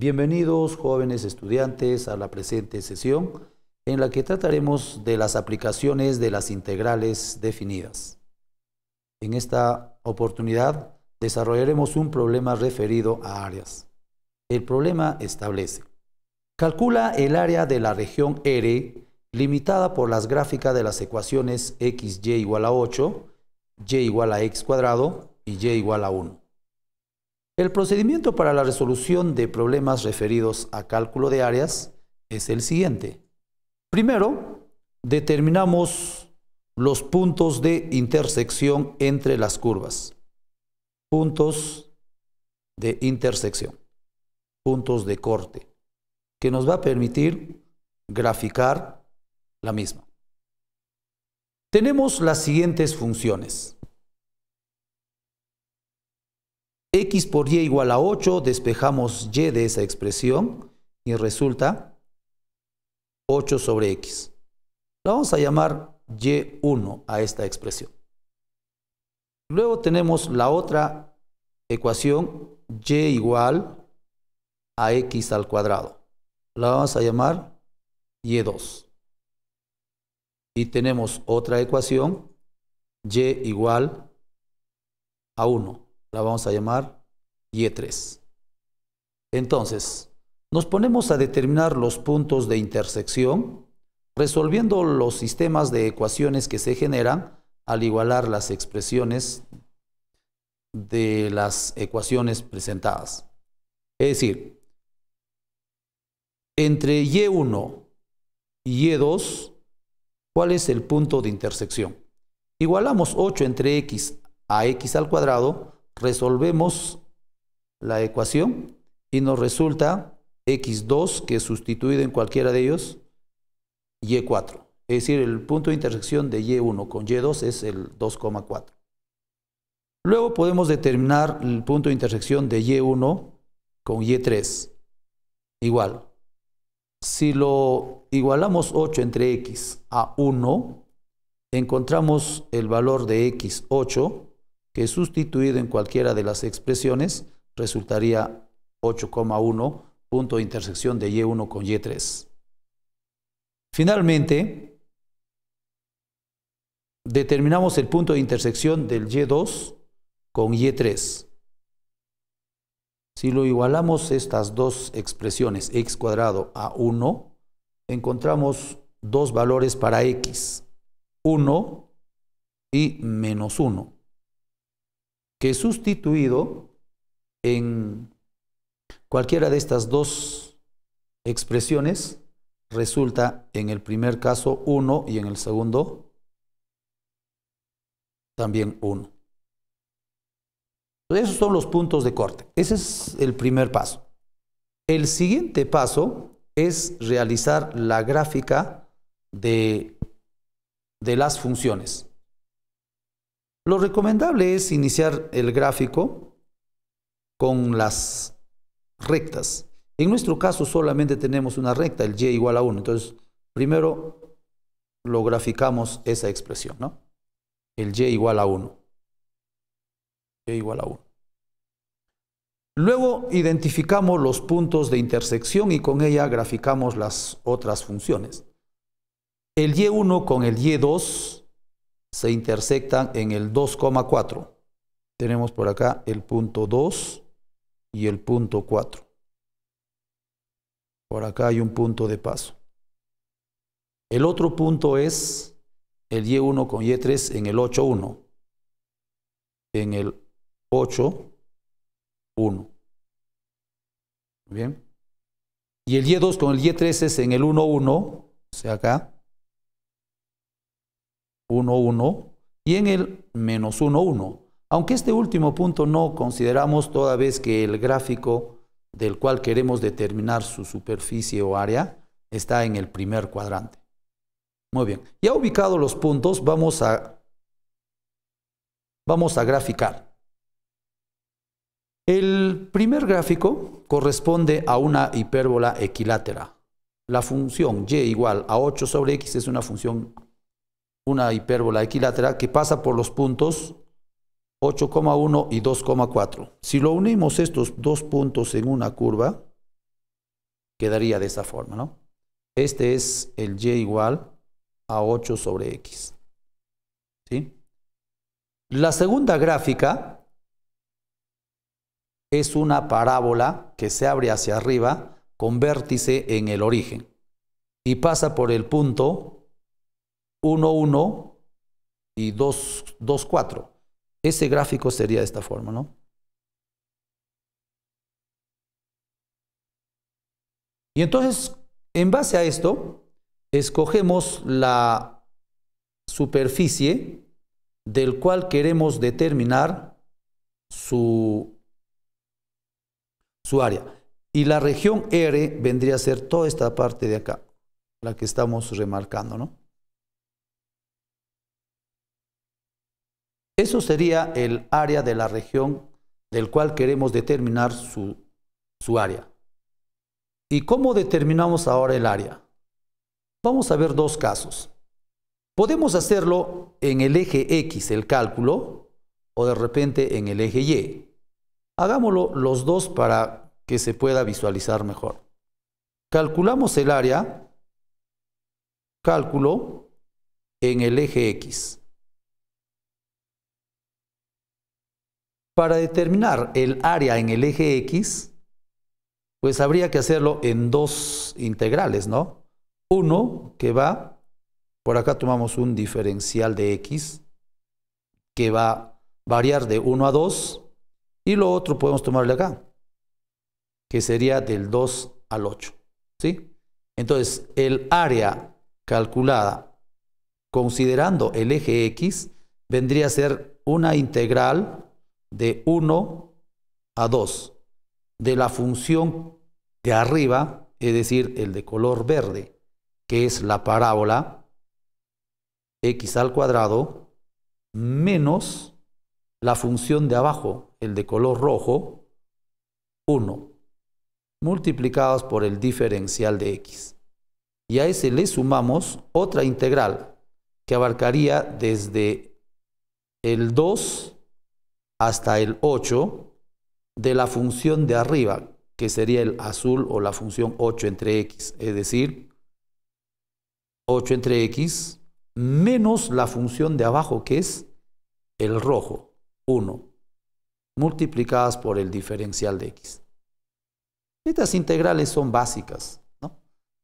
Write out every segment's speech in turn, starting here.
Bienvenidos jóvenes estudiantes a la presente sesión en la que trataremos de las aplicaciones de las integrales definidas. En esta oportunidad desarrollaremos un problema referido a áreas. El problema establece. Calcula el área de la región R limitada por las gráficas de las ecuaciones xy igual a 8, y igual a x cuadrado y y igual a 1. El procedimiento para la resolución de problemas referidos a cálculo de áreas es el siguiente. Primero, determinamos los puntos de intersección entre las curvas. Puntos de intersección, puntos de corte, que nos va a permitir graficar la misma. Tenemos las siguientes funciones. x por y igual a 8, despejamos y de esa expresión y resulta 8 sobre x. La vamos a llamar y1 a esta expresión. Luego tenemos la otra ecuación y igual a x al cuadrado. La vamos a llamar y2. Y tenemos otra ecuación y igual a 1 la vamos a llamar Y3. Entonces, nos ponemos a determinar los puntos de intersección resolviendo los sistemas de ecuaciones que se generan al igualar las expresiones de las ecuaciones presentadas. Es decir, entre Y1 y Y2, ¿cuál es el punto de intersección? Igualamos 8 entre X a X al cuadrado resolvemos la ecuación y nos resulta x2 que sustituido en cualquiera de ellos, y4. Es decir, el punto de intersección de y1 con y2 es el 2,4. Luego podemos determinar el punto de intersección de y1 con y3. Igual. Si lo igualamos 8 entre x a 1, encontramos el valor de x8 que sustituido en cualquiera de las expresiones resultaría 8,1 punto de intersección de Y1 con Y3. Finalmente, determinamos el punto de intersección del Y2 con Y3. Si lo igualamos estas dos expresiones, x cuadrado a 1, encontramos dos valores para x, 1 y menos 1 que sustituido en cualquiera de estas dos expresiones resulta en el primer caso 1 y en el segundo también 1. Esos son los puntos de corte. Ese es el primer paso. El siguiente paso es realizar la gráfica de, de las funciones. Lo recomendable es iniciar el gráfico con las rectas. En nuestro caso solamente tenemos una recta, el y igual a 1. Entonces, primero lo graficamos esa expresión, ¿no? El y igual a 1. Y igual a 1. Luego identificamos los puntos de intersección y con ella graficamos las otras funciones. El y1 con el y2 se intersectan en el 2,4. Tenemos por acá el punto 2 y el punto 4. Por acá hay un punto de paso. El otro punto es el Y1 con Y3 en el 8,1. En el 8,1. Bien. Y el Y2 con el Y3 es en el 1,1, o sea acá. 1, 1 y en el menos 1, 1. Aunque este último punto no consideramos toda vez que el gráfico del cual queremos determinar su superficie o área está en el primer cuadrante. Muy bien, ya ubicados los puntos vamos a, vamos a graficar. El primer gráfico corresponde a una hipérbola equilátera. La función y igual a 8 sobre x es una función una hipérbola equilátera que pasa por los puntos 8,1 y 2,4. Si lo unimos estos dos puntos en una curva, quedaría de esa forma, Este es el y igual a 8 sobre x. La segunda gráfica es una parábola que se abre hacia arriba con vértice en el origen y pasa por el punto 1-1 y 2-4. Ese gráfico sería de esta forma, ¿no? Y entonces, en base a esto, escogemos la superficie del cual queremos determinar su, su área. Y la región R vendría a ser toda esta parte de acá, la que estamos remarcando, ¿no? Eso sería el área de la región del cual queremos determinar su, área. ¿Y cómo determinamos ahora el área? Vamos a ver dos casos. Podemos hacerlo en el eje X, el cálculo, o de repente en el eje Y. Hagámoslo los dos para que se pueda visualizar mejor. Calculamos el área, cálculo, en el eje X. Para determinar el área en el eje X, pues habría que hacerlo en dos integrales, ¿no? Uno que va, por acá tomamos un diferencial de X, que va a variar de 1 a 2, y lo otro podemos tomarle acá, que sería del 2 al 8, ¿sí? Entonces, el área calculada considerando el eje X vendría a ser una integral de 1 a 2 de la función de arriba, es decir, el de color verde, que es la parábola x al cuadrado, menos la función de abajo, el de color rojo, 1, multiplicados por el diferencial de x. Y a ese le sumamos otra integral que abarcaría desde el 2 hasta el 8 de la función de arriba, que sería el azul o la función 8 entre x, es decir, 8 entre x menos la función de abajo que es el rojo, 1, multiplicadas por el diferencial de x. Estas integrales son básicas.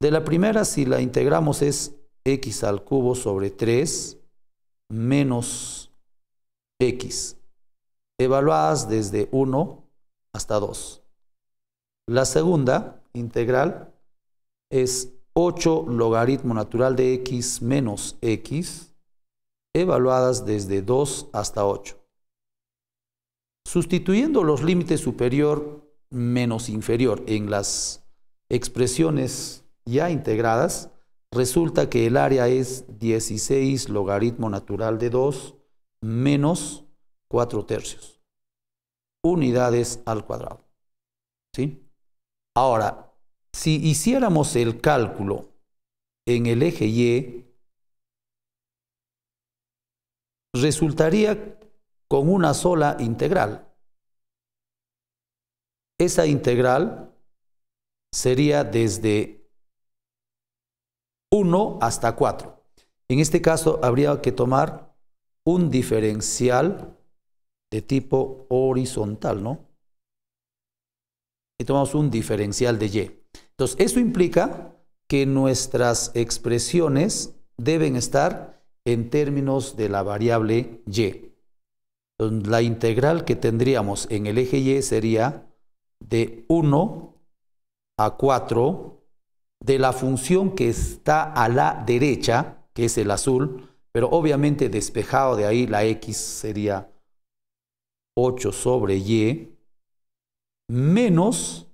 De la primera, si la integramos es x al cubo sobre 3 menos x evaluadas desde 1 hasta 2. La segunda integral es 8 logaritmo natural de x menos x, evaluadas desde 2 hasta 8. Sustituyendo los límites superior menos inferior en las expresiones ya integradas, resulta que el área es 16 logaritmo natural de 2 menos 4 tercios. Unidades al cuadrado. ¿Sí? Ahora, si hiciéramos el cálculo en el eje Y, resultaría con una sola integral. Esa integral sería desde 1 hasta 4. En este caso habría que tomar un diferencial de tipo horizontal, ¿no? Y tomamos un diferencial de y. Entonces, eso implica que nuestras expresiones deben estar en términos de la variable y. la integral que tendríamos en el eje y sería de 1 a 4 de la función que está a la derecha, que es el azul, pero obviamente despejado de ahí la x sería 8 sobre y menos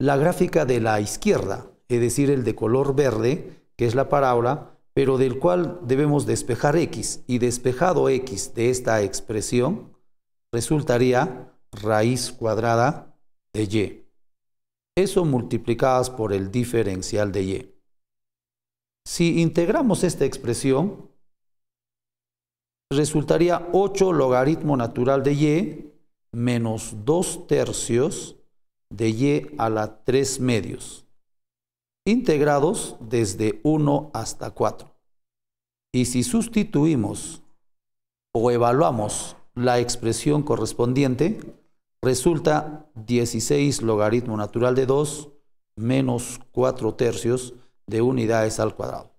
la gráfica de la izquierda, es decir, el de color verde, que es la parábola, pero del cual debemos despejar x, y despejado x de esta expresión, resultaría raíz cuadrada de y. Eso multiplicadas por el diferencial de y. Si integramos esta expresión, resultaría 8 logaritmo natural de y menos 2 tercios de y a la 3 medios, integrados desde 1 hasta 4. Y si sustituimos o evaluamos la expresión correspondiente, resulta 16 logaritmo natural de 2 menos 4 tercios de unidades al cuadrado,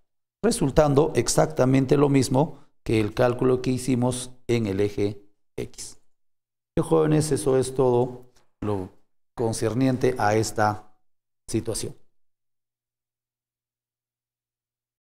resultando exactamente lo mismo que el cálculo que hicimos en el eje X. jóvenes, eso es todo lo concerniente a esta situación.